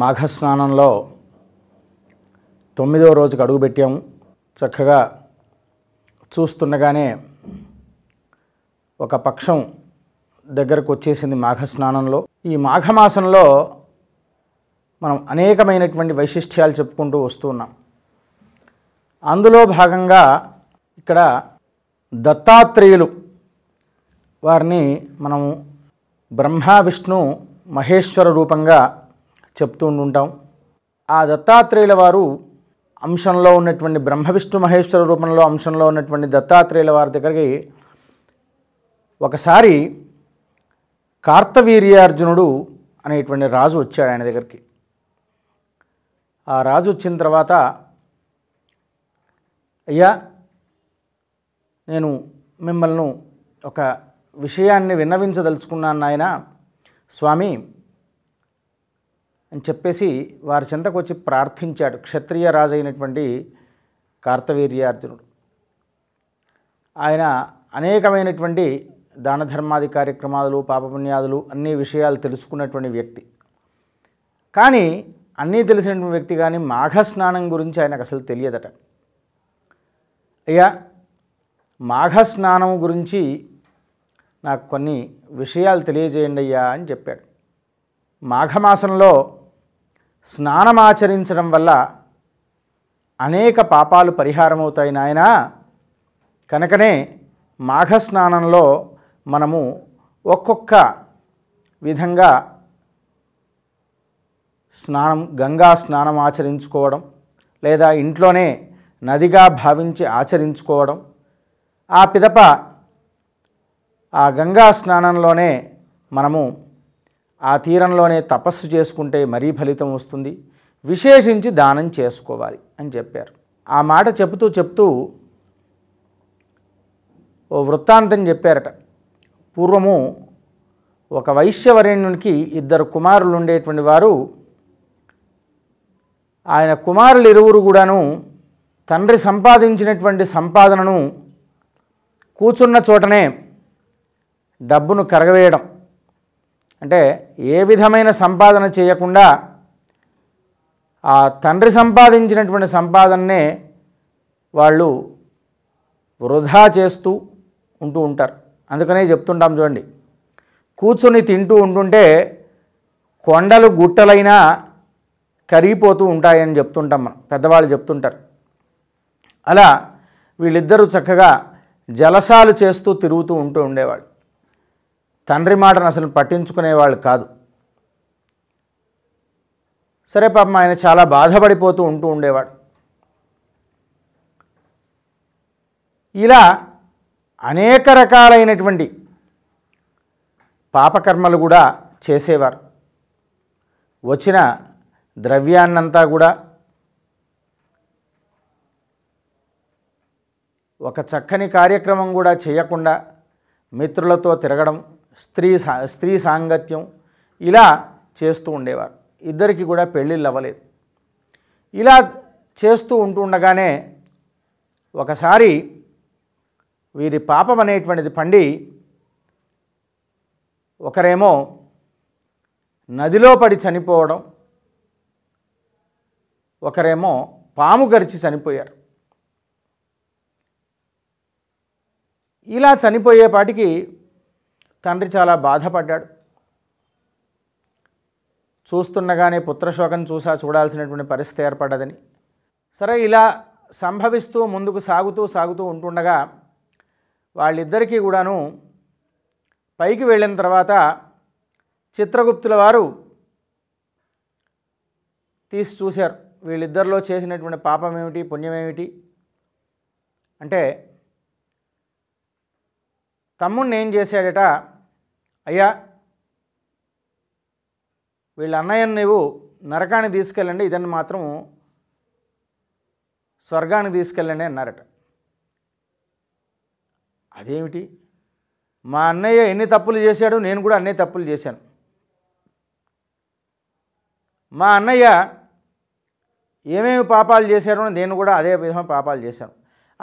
మాఘస్నానంలో తొమ్మిదవ రోజుకు అడుగుపెట్టాము చక్కగా చూస్తుండగానే ఒక పక్షం దగ్గరకు వచ్చేసింది మాఘస్నానంలో ఈ మాఘమాసంలో మనం అనేకమైనటువంటి వైశిష్ట్యాలు చెప్పుకుంటూ వస్తున్నాం అందులో భాగంగా ఇక్కడ దత్తాత్రేయులు వారిని మనం బ్రహ్మ విష్ణు మహేశ్వర రూపంగా చెప్తూ ఉంటాం ఆ దత్తాత్రేయుల వారు అంశంలో ఉన్నటువంటి బ్రహ్మవిష్ణు మహేశ్వర రూపంలో అంశంలో ఉన్నటువంటి దత్తాత్రేయుల వారి దగ్గరికి ఒకసారి కార్తవీర్యార్జునుడు అనేటువంటి రాజు వచ్చాడు ఆయన దగ్గరికి ఆ రాజు వచ్చిన తర్వాత అయ్యా నేను మిమ్మల్ని ఒక విషయాన్ని విన్నవించదలుచుకున్నాను నాయన స్వామి అని చెప్పేసి వారి చెంతకు వచ్చి ప్రార్థించాడు క్షత్రియ రాజు అయినటువంటి కార్తవీర్యార్జునుడు ఆయన అనేకమైనటువంటి దాన ధర్మాది కార్యక్రమాలు పాపపుణ్యాదులు అన్ని విషయాలు తెలుసుకున్నటువంటి వ్యక్తి కానీ అన్నీ తెలిసినటువంటి వ్యక్తి కానీ మాఘస్నానం గురించి ఆయనకు అసలు తెలియదట అయ్యా మాఘస్నానం గురించి నాకు కొన్ని విషయాలు తెలియజేయండి అయ్యా అని చెప్పాడు మాఘమాసంలో స్నానమాచరించడం వల్ల అనేక పాపాలు పరిహారమవుతాయి నాయన కనుకనే మాఘ స్నానంలో మనము ఒక్కొక్క విధంగా స్నానం గంగా స్నానం ఆచరించుకోవడం లేదా ఇంట్లోనే నదిగా భావించి ఆచరించుకోవడం ఆ పిదప ఆ గంగా స్నానంలోనే మనము ఆ తీరంలోనే తపస్సు చేసుకుంటే మరీ ఫలితం వస్తుంది విశేషించి దానం చేసుకోవాలి అని చెప్పారు ఆ మాట చెబుతూ చెప్తూ ఓ వృత్తాంతం చెప్పారట పూర్వము ఒక వైశ్యవరేణ్యునికి ఇద్దరు కుమారులు ఉండేటువంటి వారు ఆయన కుమారులు ఇరువురు కూడాను తండ్రి సంపాదించినటువంటి సంపాదనను కూర్చున్న చోటనే డబ్బును కరగవేయడం అంటే ఏ విధమైన సంపాదన చేయకుండా ఆ తండ్రి సంపాదించినటువంటి సంపాదననే వాళ్ళు వృధా చేస్తూ ఉంటూ ఉంటారు అందుకనే చెప్తుంటాం చూడండి కూర్చొని తింటూ ఉంటుంటే కొండలు గుట్టలైనా కరిగిపోతూ ఉంటాయని చెప్తుంటాం మనం పెద్దవాళ్ళు చెప్తుంటారు అలా వీళ్ళిద్దరూ చక్కగా జలసాలు చేస్తూ తిరుగుతూ ఉంటూ ఉండేవాడు తండ్రి మాటను అసలు పట్టించుకునే వాళ్ళు కాదు సరే పాపం ఆయన చాలా బాధపడిపోతూ ఉంటూ ఉండేవాడు ఇలా అనేక రకాలైనటువంటి పాపకర్మలు కూడా చేసేవారు వచ్చిన ద్రవ్యాన్నంతా కూడా ఒక చక్కని కార్యక్రమం కూడా చేయకుండా మిత్రులతో తిరగడం స్త్రీ సా స్త్రీ సాంగత్యం ఇలా చేస్తూ ఉండేవారు ఇద్దరికి కూడా పెళ్ళిళ్ళు అవ్వలేదు ఇలా చేస్తూ ఉంటూ ఉండగానే ఒకసారి వీరి పాపం అనేటువంటిది పండి ఒకరేమో నదిలో పడి చనిపోవడం ఒకరేమో పాము గరిచి చనిపోయారు ఇలా చనిపోయేపాటికి తండ్రి చాలా బాధపడ్డాడు చూస్తుండగానే పుత్రశోకం చూసా చూడాల్సినటువంటి పరిస్థితి ఏర్పడ్డదని సరే ఇలా సంభవిస్తూ ముందుకు సాగుతూ సాగుతూ ఉంటుండగా వాళ్ళిద్దరికీ కూడాను పైకి వెళ్ళిన తర్వాత చిత్రగుప్తుల వారు తీసి చూశారు వీళ్ళిద్దరిలో చేసినటువంటి పాపం ఏమిటి పుణ్యం ఏమిటి అంటే తమ్ముణ్ణి ఏం చేశాడట అయ్యా వీళ్ళ అన్నయ్యను నీవు నరకానికి తీసుకెళ్ళండి ఇదని మాత్రం స్వర్గానికి తీసుకెళ్ళండి అన్నారట అదేమిటి మా అన్నయ్య ఎన్ని తప్పులు చేశాడు నేను కూడా అన్ని తప్పులు చేశాను మా అన్నయ్య ఏమేమి పాపాలు చేశాడు నేను కూడా అదే విధమైన పాపాలు చేశాను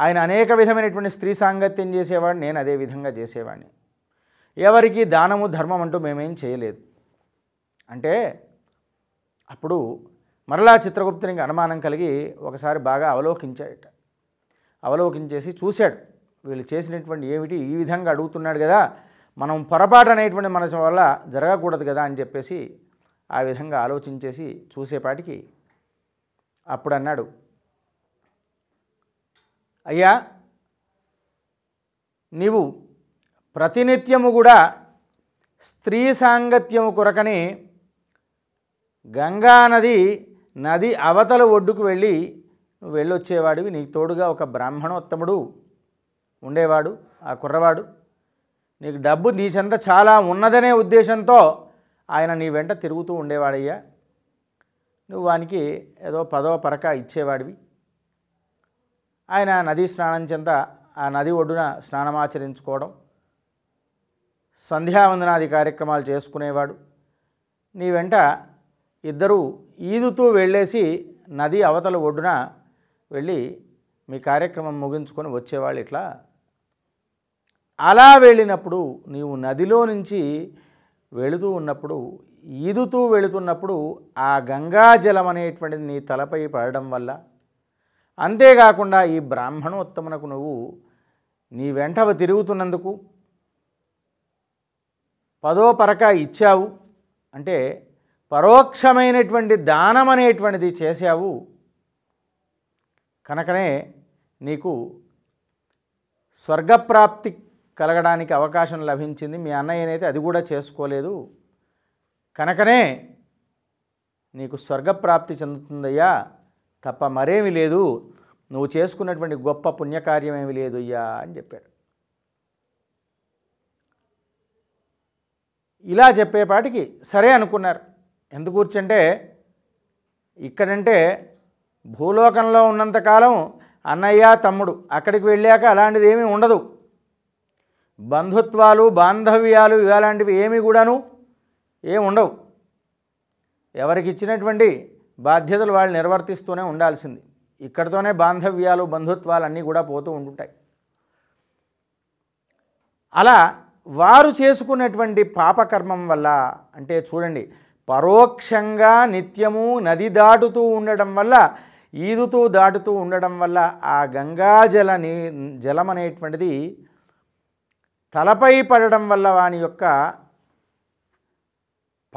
ఆయన అనేక విధమైనటువంటి స్త్రీ సాంగత్యం చేసేవాడిని నేను అదే విధంగా చేసేవాడిని ఎవరికి దానము ధర్మం అంటూ మేమేం చేయలేదు అంటే అప్పుడు మరలా చిత్రగుప్తునికి అనుమానం కలిగి ఒకసారి బాగా అవలోకించాడట అవలోకించేసి చూశాడు వీళ్ళు చేసినటువంటి ఏమిటి ఈ విధంగా అడుగుతున్నాడు కదా మనం పొరపాటు అనేటువంటి మన వల్ల జరగకూడదు కదా అని చెప్పేసి ఆ విధంగా ఆలోచించేసి చూసేపాటికి అప్పుడు అన్నాడు అయ్యా నీవు ప్రతినిత్యము కూడా స్త్రీ సాంగత్యము కొరకని గంగానది నది అవతల ఒడ్డుకు వెళ్ళి నువ్వు వెళ్ళొచ్చేవాడివి నీకు తోడుగా ఒక బ్రాహ్మణోత్తముడు ఉండేవాడు ఆ కుర్రవాడు నీకు డబ్బు నీచంత చాలా ఉన్నదనే ఉద్దేశంతో ఆయన నీ వెంట తిరుగుతూ ఉండేవాడయ్యా నువ్వు వానికి ఏదో పదో పరక ఇచ్చేవాడివి ఆయన నదీ స్నానం చెంత ఆ నది ఒడ్డున స్నానమాచరించుకోవడం సంధ్యావందనాది కార్యక్రమాలు చేసుకునేవాడు నీ వెంట ఇద్దరూ ఈదుతూ వెళ్ళేసి నది అవతల ఒడ్డున వెళ్ళి మీ కార్యక్రమం ముగించుకొని వచ్చేవాళ్ళు ఇట్లా అలా వెళ్ళినప్పుడు నీవు నదిలో నుంచి వెళుతూ ఉన్నప్పుడు ఈదుతూ వెళుతున్నప్పుడు ఆ గంగా జలం అనేటువంటిది నీ తలపై పడడం వల్ల అంతేకాకుండా ఈ బ్రాహ్మణోత్తమునకు నువ్వు నీ వెంటవ తిరుగుతున్నందుకు పదో పరక ఇచ్చావు అంటే పరోక్షమైనటువంటి దానం అనేటువంటిది చేశావు కనుకనే నీకు స్వర్గప్రాప్తి కలగడానికి అవకాశం లభించింది మీ అన్నయ్యనైతే అది కూడా చేసుకోలేదు కనుకనే నీకు స్వర్గప్రాప్తి చెందుతుందయ్యా తప్ప మరేమి లేదు నువ్వు చేసుకున్నటువంటి గొప్ప పుణ్యకార్యమేమి లేదు అయ్యా అని చెప్పాడు ఇలా చెప్పేపాటికి సరే అనుకున్నారు ఎందుకు కూర్చంటే ఇక్కడంటే భూలోకంలో ఉన్నంతకాలం అన్నయ్య తమ్ముడు అక్కడికి వెళ్ళాక అలాంటిది ఏమీ ఉండదు బంధుత్వాలు బాంధవ్యాలు ఇలాంటివి ఏమీ కూడాను ఏమి ఉండవు ఎవరికి ఇచ్చినటువంటి బాధ్యతలు వాళ్ళు నిర్వర్తిస్తూనే ఉండాల్సింది ఇక్కడితోనే బాంధవ్యాలు బంధుత్వాలు అన్నీ కూడా పోతూ ఉంటుంటాయి అలా వారు చేసుకున్నటువంటి పాపకర్మం వల్ల అంటే చూడండి పరోక్షంగా నిత్యము నది దాటుతూ ఉండడం వల్ల ఈదుతూ దాటుతూ ఉండడం వల్ల ఆ గంగాజల నీ జలం అనేటువంటిది తలపై పడడం వల్ల వాని యొక్క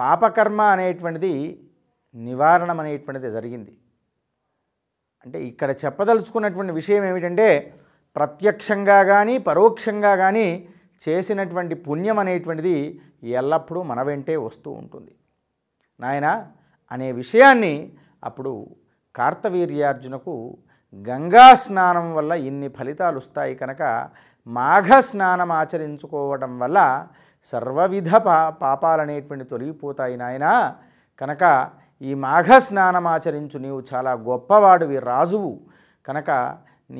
పాపకర్మ అనేటువంటిది నివారణం అనేటువంటిది జరిగింది అంటే ఇక్కడ చెప్పదలుచుకున్నటువంటి విషయం ఏమిటంటే ప్రత్యక్షంగా కానీ పరోక్షంగా కానీ చేసినటువంటి పుణ్యం అనేటువంటిది ఎల్లప్పుడూ మన వెంటే వస్తూ ఉంటుంది నాయన అనే విషయాన్ని అప్పుడు కార్తవీర్యార్జునకు గంగా స్నానం వల్ల ఇన్ని ఫలితాలు వస్తాయి కనుక మాఘ స్నానం ఆచరించుకోవడం వల్ల సర్వవిధ పా పాపాలనేటువంటి తొలగిపోతాయి నాయన కనుక ఈ మాఘ స్నానం ఆచరించు నీవు చాలా గొప్పవాడివి రాజువు కనుక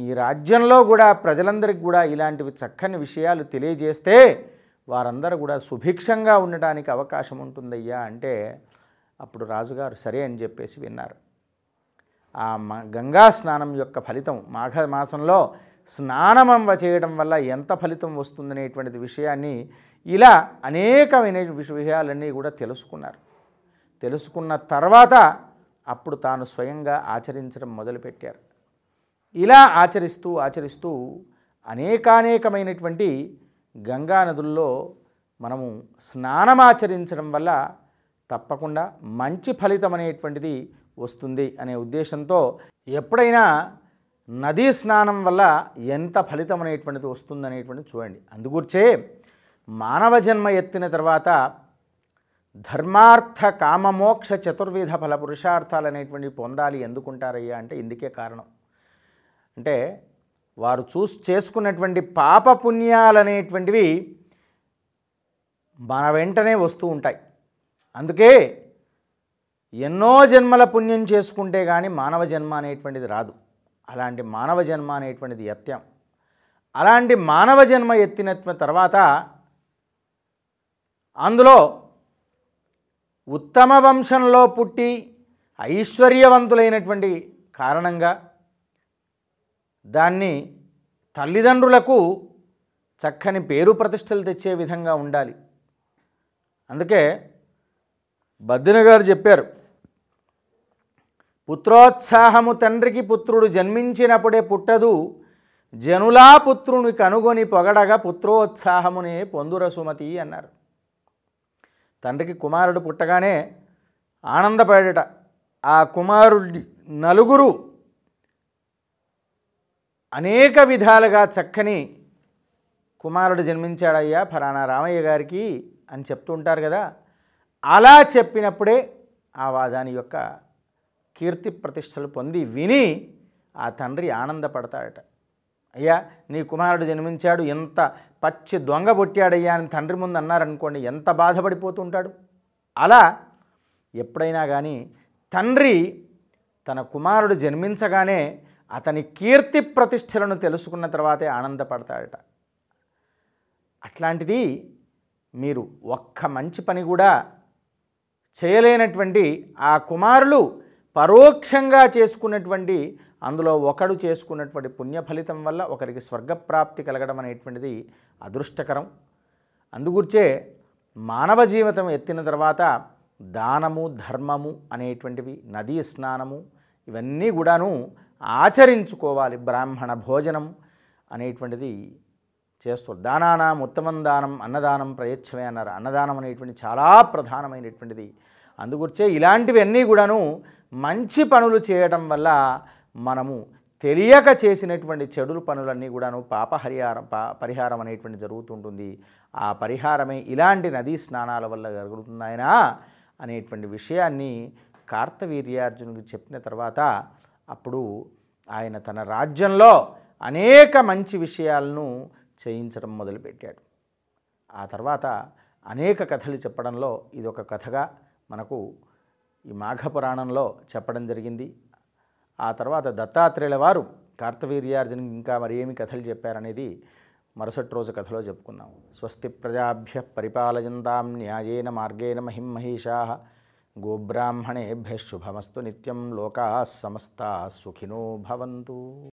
ఈ రాజ్యంలో కూడా ప్రజలందరికీ కూడా ఇలాంటివి చక్కని విషయాలు తెలియజేస్తే వారందరూ కూడా సుభిక్షంగా ఉండడానికి అవకాశం ఉంటుందయ్యా అంటే అప్పుడు రాజుగారు సరే అని చెప్పేసి విన్నారు ఆ గంగా స్నానం యొక్క ఫలితం మాఘ మాసంలో స్నానమంవ చేయడం వల్ల ఎంత ఫలితం వస్తుందనేటువంటిది విషయాన్ని ఇలా అనేకమైన విషయాలన్నీ కూడా తెలుసుకున్నారు తెలుసుకున్న తర్వాత అప్పుడు తాను స్వయంగా ఆచరించడం మొదలుపెట్టారు ఇలా ఆచరిస్తూ ఆచరిస్తూ అనేకానేకమైనటువంటి గంగా నదుల్లో మనము స్నానమాచరించడం వల్ల తప్పకుండా మంచి ఫలితం అనేటువంటిది వస్తుంది అనే ఉద్దేశంతో ఎప్పుడైనా నదీ స్నానం వల్ల ఎంత ఫలితం అనేటువంటిది వస్తుందనేటువంటిది చూడండి అందుకూర్చే మానవ జన్మ ఎత్తిన తర్వాత ధర్మార్థ కామమోక్ష చతుర్విధ ఫల పురుషార్థాలు అనేటువంటివి పొందాలి ఎందుకుంటారయ్యా అంటే ఇందుకే కారణం అంటే వారు చూసి చేసుకున్నటువంటి అనేటువంటివి మన వెంటనే వస్తూ ఉంటాయి అందుకే ఎన్నో జన్మల పుణ్యం చేసుకుంటే కానీ మానవ జన్మ అనేటువంటిది రాదు అలాంటి మానవ జన్మ అనేటువంటిది ఎత్యం అలాంటి మానవ జన్మ ఎత్తిన తర్వాత అందులో ఉత్తమ వంశంలో పుట్టి ఐశ్వర్యవంతులైనటువంటి కారణంగా దాన్ని తల్లిదండ్రులకు చక్కని పేరు ప్రతిష్టలు తెచ్చే విధంగా ఉండాలి అందుకే బద్దిన గారు చెప్పారు పుత్రోత్సాహము తండ్రికి పుత్రుడు జన్మించినప్పుడే పుట్టదు జనులా పుత్రుని కనుగొని పొగడగా పుత్రోత్సాహమునే పొందుర సుమతి అన్నారు తండ్రికి కుమారుడు పుట్టగానే ఆనందపడట ఆ కుమారుడి నలుగురు అనేక విధాలుగా చక్కని కుమారుడు జన్మించాడయ్యా ఫలానా రామయ్య గారికి అని చెప్తూ ఉంటారు కదా అలా చెప్పినప్పుడే ఆ వాదాని యొక్క కీర్తి ప్రతిష్టలు పొంది విని ఆ తండ్రి ఆనందపడతాడట అయ్యా నీ కుమారుడు జన్మించాడు ఎంత పచ్చి దొంగ పుట్టాడయ్యా అని తండ్రి ముందు అన్నారనుకోండి ఎంత బాధపడిపోతూ ఉంటాడు అలా ఎప్పుడైనా కానీ తండ్రి తన కుమారుడు జన్మించగానే అతని కీర్తి ప్రతిష్టలను తెలుసుకున్న తర్వాతే ఆనందపడతాడట అట్లాంటిది మీరు ఒక్క మంచి పని కూడా చేయలేనటువంటి ఆ కుమారులు పరోక్షంగా చేసుకున్నటువంటి అందులో ఒకడు చేసుకున్నటువంటి పుణ్య ఫలితం వల్ల ఒకరికి స్వర్గప్రాప్తి కలగడం అనేటువంటిది అదృష్టకరం అందుగురిచే మానవ జీవితం ఎత్తిన తర్వాత దానము ధర్మము అనేటువంటివి నదీ స్నానము ఇవన్నీ కూడాను ఆచరించుకోవాలి బ్రాహ్మణ భోజనం అనేటువంటిది చేస్తారు దానానం ఉత్తమం దానం అన్నదానం ప్రయత్నమే అన్నారు అన్నదానం అనేటువంటి చాలా ప్రధానమైనటువంటిది అందుకొచ్చే ఇలాంటివన్నీ కూడాను మంచి పనులు చేయడం వల్ల మనము తెలియక చేసినటువంటి చెడుల పనులన్నీ కూడాను పాపహరిహారం పా పరిహారం అనేటువంటి జరుగుతుంటుంది ఆ పరిహారమే ఇలాంటి నదీ స్నానాల వల్ల జరుగుతుందాయన అనేటువంటి విషయాన్ని కార్తవీర్యార్జునుడు చెప్పిన తర్వాత అప్పుడు ఆయన తన రాజ్యంలో అనేక మంచి విషయాలను చేయించడం మొదలుపెట్టాడు ఆ తర్వాత అనేక కథలు చెప్పడంలో ఇది ఒక కథగా మనకు ఈ మాఘపురాణంలో చెప్పడం జరిగింది ఆ తర్వాత దత్తాత్రేయుల వారు కార్తవీర్యార్జున ఇంకా మరి ఏమి కథలు చెప్పారనేది మరుసటి రోజు కథలో చెప్పుకుందాం స్వస్తి ప్రజాభ్య పరిపాలయంతాం న్యాయేన మార్గేణ మహిం మహిషా गोब्राह्मणेभ्यः शुभमस्तु नित्यं लोकाः समस्ताः सुखिनो भवन्तु